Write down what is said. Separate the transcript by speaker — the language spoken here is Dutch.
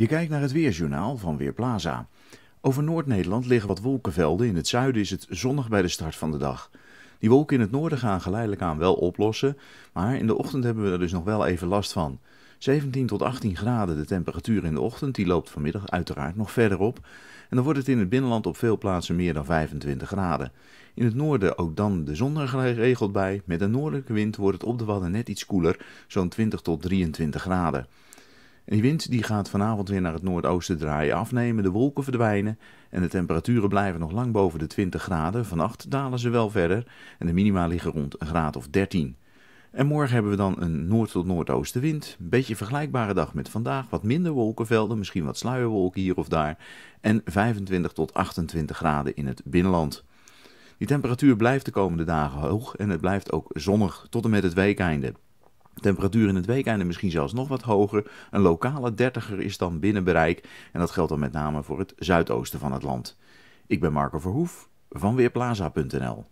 Speaker 1: Je kijkt naar het weerjournaal van Weerplaza. Over Noord-Nederland liggen wat wolkenvelden. In het zuiden is het zonnig bij de start van de dag. Die wolken in het noorden gaan geleidelijk aan wel oplossen, maar in de ochtend hebben we er dus nog wel even last van. 17 tot 18 graden de temperatuur in de ochtend, die loopt vanmiddag uiteraard nog verder op. En dan wordt het in het binnenland op veel plaatsen meer dan 25 graden. In het noorden ook dan de zon er geregeld bij. Met een noordelijke wind wordt het op de wadden net iets koeler, zo'n 20 tot 23 graden. En die wind die gaat vanavond weer naar het noordoosten draaien afnemen, de wolken verdwijnen en de temperaturen blijven nog lang boven de 20 graden. Vannacht dalen ze wel verder en de minima liggen rond een graad of 13. En morgen hebben we dan een noord tot noordoostenwind. Een beetje vergelijkbare dag met vandaag. Wat minder wolkenvelden, misschien wat sluierwolken hier of daar. En 25 tot 28 graden in het binnenland. Die temperatuur blijft de komende dagen hoog en het blijft ook zonnig tot en met het weekeinde. Temperatuur in het weekende misschien zelfs nog wat hoger. Een lokale dertiger is dan binnen bereik. En dat geldt dan met name voor het zuidoosten van het land. Ik ben Marco Verhoef van Weerplaza.nl.